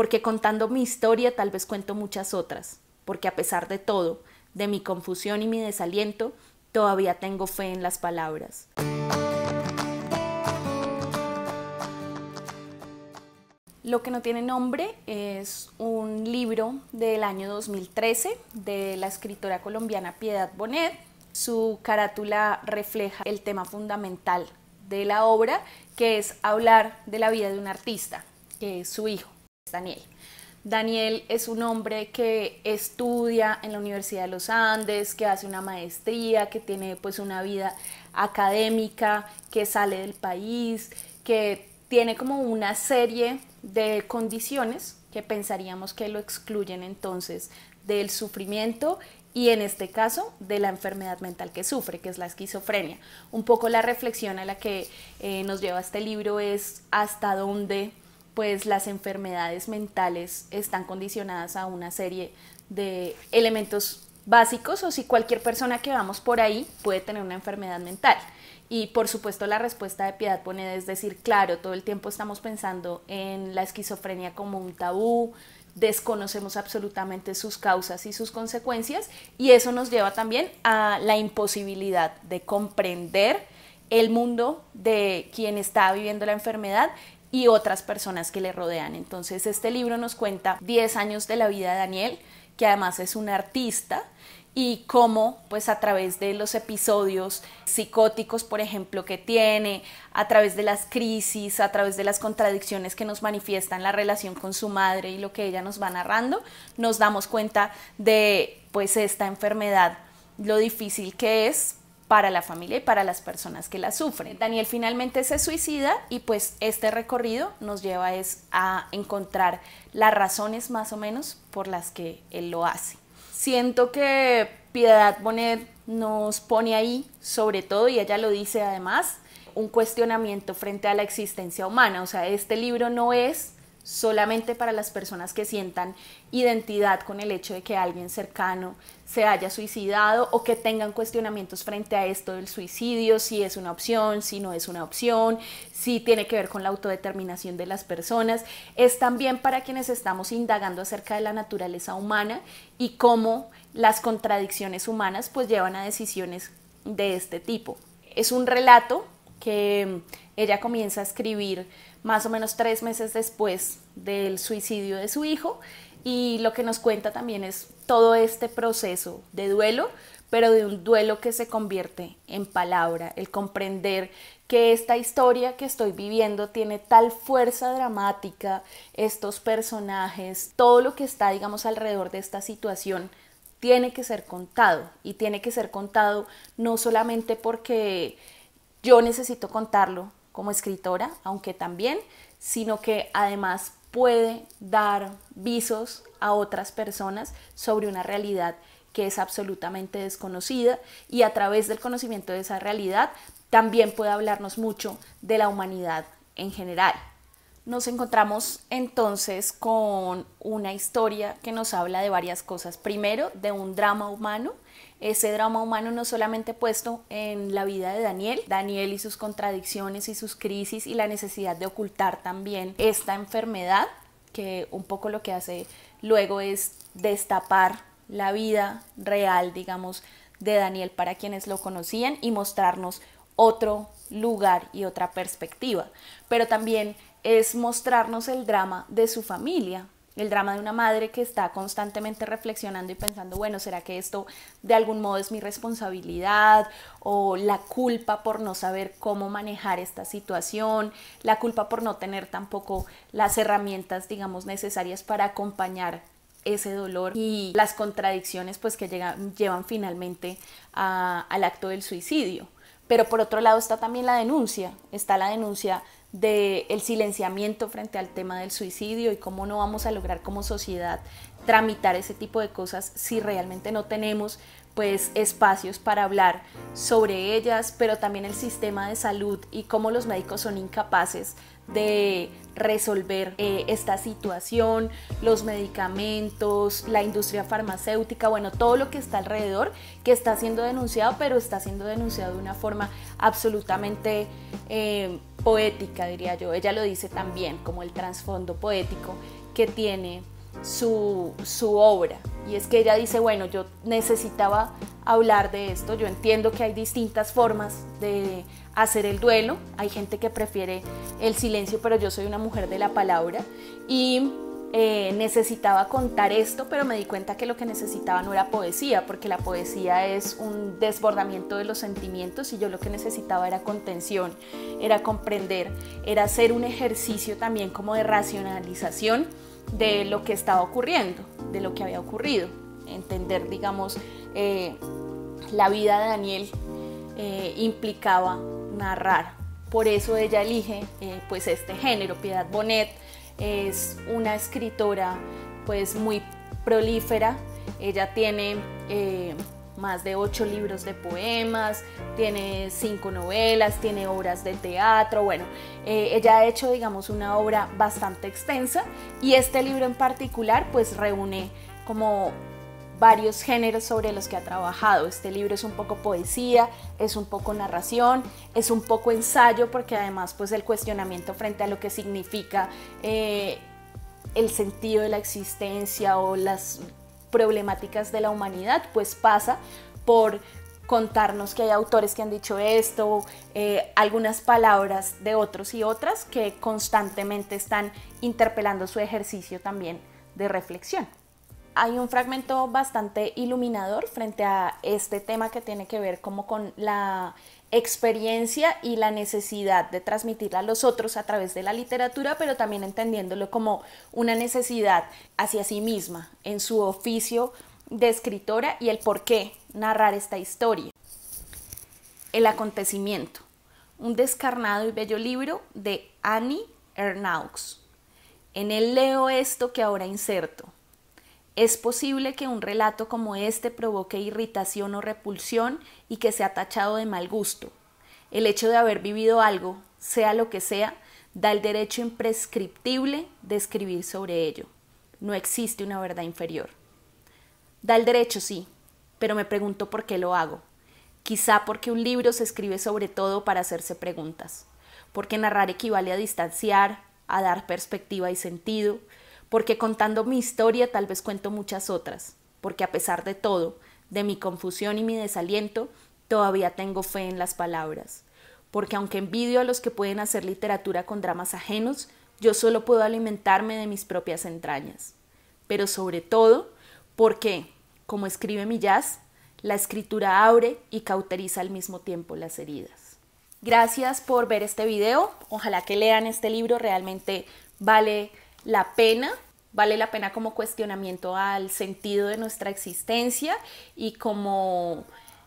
porque contando mi historia tal vez cuento muchas otras, porque a pesar de todo, de mi confusión y mi desaliento, todavía tengo fe en las palabras. Lo que no tiene nombre es un libro del año 2013 de la escritora colombiana Piedad Bonet. Su carátula refleja el tema fundamental de la obra, que es hablar de la vida de un artista, que es su hijo. Daniel. Daniel es un hombre que estudia en la Universidad de los Andes, que hace una maestría, que tiene pues una vida académica, que sale del país, que tiene como una serie de condiciones que pensaríamos que lo excluyen entonces del sufrimiento y en este caso de la enfermedad mental que sufre, que es la esquizofrenia. Un poco la reflexión a la que eh, nos lleva este libro es hasta dónde pues las enfermedades mentales están condicionadas a una serie de elementos básicos o si cualquier persona que vamos por ahí puede tener una enfermedad mental. Y por supuesto la respuesta de Piedad pone es decir, claro, todo el tiempo estamos pensando en la esquizofrenia como un tabú, desconocemos absolutamente sus causas y sus consecuencias y eso nos lleva también a la imposibilidad de comprender el mundo de quien está viviendo la enfermedad y otras personas que le rodean. Entonces este libro nos cuenta 10 años de la vida de Daniel, que además es un artista y cómo pues a través de los episodios psicóticos, por ejemplo, que tiene, a través de las crisis, a través de las contradicciones que nos manifiestan la relación con su madre y lo que ella nos va narrando, nos damos cuenta de pues esta enfermedad, lo difícil que es para la familia y para las personas que la sufren. Daniel finalmente se suicida y pues este recorrido nos lleva es a encontrar las razones más o menos por las que él lo hace. Siento que Piedad Bonet nos pone ahí, sobre todo, y ella lo dice además, un cuestionamiento frente a la existencia humana. O sea, este libro no es solamente para las personas que sientan identidad con el hecho de que alguien cercano se haya suicidado o que tengan cuestionamientos frente a esto del suicidio, si es una opción, si no es una opción, si tiene que ver con la autodeterminación de las personas. Es también para quienes estamos indagando acerca de la naturaleza humana y cómo las contradicciones humanas pues llevan a decisiones de este tipo. Es un relato que ella comienza a escribir más o menos tres meses después del suicidio de su hijo. Y lo que nos cuenta también es todo este proceso de duelo, pero de un duelo que se convierte en palabra, el comprender que esta historia que estoy viviendo tiene tal fuerza dramática, estos personajes, todo lo que está, digamos, alrededor de esta situación, tiene que ser contado. Y tiene que ser contado no solamente porque yo necesito contarlo, como escritora, aunque también, sino que además puede dar visos a otras personas sobre una realidad que es absolutamente desconocida y a través del conocimiento de esa realidad también puede hablarnos mucho de la humanidad en general. Nos encontramos entonces con una historia que nos habla de varias cosas. Primero, de un drama humano ese drama humano no solamente puesto en la vida de Daniel, Daniel y sus contradicciones y sus crisis y la necesidad de ocultar también esta enfermedad, que un poco lo que hace luego es destapar la vida real, digamos, de Daniel para quienes lo conocían y mostrarnos otro lugar y otra perspectiva, pero también es mostrarnos el drama de su familia, el drama de una madre que está constantemente reflexionando y pensando, bueno, ¿será que esto de algún modo es mi responsabilidad? O la culpa por no saber cómo manejar esta situación, la culpa por no tener tampoco las herramientas, digamos, necesarias para acompañar ese dolor y las contradicciones pues que llegan, llevan finalmente al acto del suicidio. Pero por otro lado está también la denuncia, está la denuncia del silenciamiento frente al tema del suicidio y cómo no vamos a lograr como sociedad tramitar ese tipo de cosas si realmente no tenemos pues espacios para hablar sobre ellas, pero también el sistema de salud y cómo los médicos son incapaces de resolver eh, esta situación, los medicamentos, la industria farmacéutica, bueno, todo lo que está alrededor, que está siendo denunciado, pero está siendo denunciado de una forma absolutamente eh, poética, diría yo. Ella lo dice también, como el trasfondo poético que tiene su, su obra. Y es que ella dice, bueno, yo necesitaba hablar de esto, yo entiendo que hay distintas formas de hacer el duelo, hay gente que prefiere el silencio, pero yo soy una mujer de la palabra y eh, necesitaba contar esto, pero me di cuenta que lo que necesitaba no era poesía, porque la poesía es un desbordamiento de los sentimientos y yo lo que necesitaba era contención, era comprender, era hacer un ejercicio también como de racionalización de lo que estaba ocurriendo, de lo que había ocurrido, entender, digamos, eh, la vida de Daniel eh, implicaba narrar. Por eso ella elige eh, pues este género. Piedad Bonet es una escritora pues muy prolífera. Ella tiene más de ocho libros de poemas, tiene cinco novelas, tiene obras de teatro, bueno, eh, ella ha hecho, digamos, una obra bastante extensa y este libro en particular pues reúne como varios géneros sobre los que ha trabajado. Este libro es un poco poesía, es un poco narración, es un poco ensayo, porque además pues el cuestionamiento frente a lo que significa eh, el sentido de la existencia o las problemáticas de la humanidad, pues pasa por contarnos que hay autores que han dicho esto, eh, algunas palabras de otros y otras que constantemente están interpelando su ejercicio también de reflexión. Hay un fragmento bastante iluminador frente a este tema que tiene que ver como con la experiencia y la necesidad de transmitirla a los otros a través de la literatura, pero también entendiéndolo como una necesidad hacia sí misma, en su oficio de escritora y el por qué narrar esta historia. El acontecimiento, un descarnado y bello libro de Annie Ernaux. En él leo esto que ahora inserto. Es posible que un relato como este provoque irritación o repulsión y que sea tachado de mal gusto. El hecho de haber vivido algo, sea lo que sea, da el derecho imprescriptible de escribir sobre ello. No existe una verdad inferior. Da el derecho, sí, pero me pregunto por qué lo hago. Quizá porque un libro se escribe sobre todo para hacerse preguntas, porque narrar equivale a distanciar, a dar perspectiva y sentido, porque contando mi historia tal vez cuento muchas otras, porque a pesar de todo, de mi confusión y mi desaliento, todavía tengo fe en las palabras, porque aunque envidio a los que pueden hacer literatura con dramas ajenos, yo solo puedo alimentarme de mis propias entrañas, pero sobre todo porque, como escribe mi jazz, la escritura abre y cauteriza al mismo tiempo las heridas. Gracias por ver este video, ojalá que lean este libro, realmente vale la pena vale la pena como cuestionamiento al sentido de nuestra existencia y como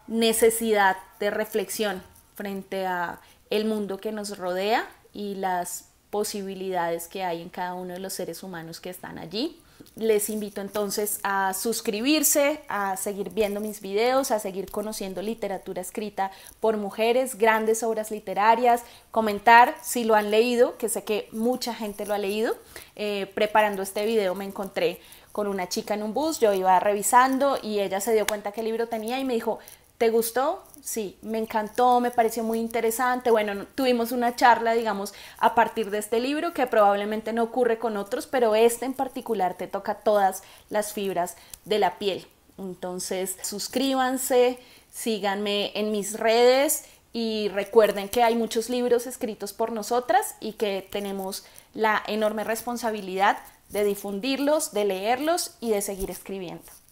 necesidad de reflexión frente a el mundo que nos rodea y las posibilidades que hay en cada uno de los seres humanos que están allí. Les invito entonces a suscribirse, a seguir viendo mis videos, a seguir conociendo literatura escrita por mujeres, grandes obras literarias, comentar si lo han leído, que sé que mucha gente lo ha leído. Eh, preparando este video me encontré con una chica en un bus, yo iba revisando y ella se dio cuenta que el libro tenía y me dijo, ¿te gustó? Sí, me encantó, me pareció muy interesante. Bueno, tuvimos una charla, digamos, a partir de este libro que probablemente no ocurre con otros, pero este en particular te toca todas las fibras de la piel. Entonces, suscríbanse, síganme en mis redes y recuerden que hay muchos libros escritos por nosotras y que tenemos la enorme responsabilidad de difundirlos, de leerlos y de seguir escribiendo.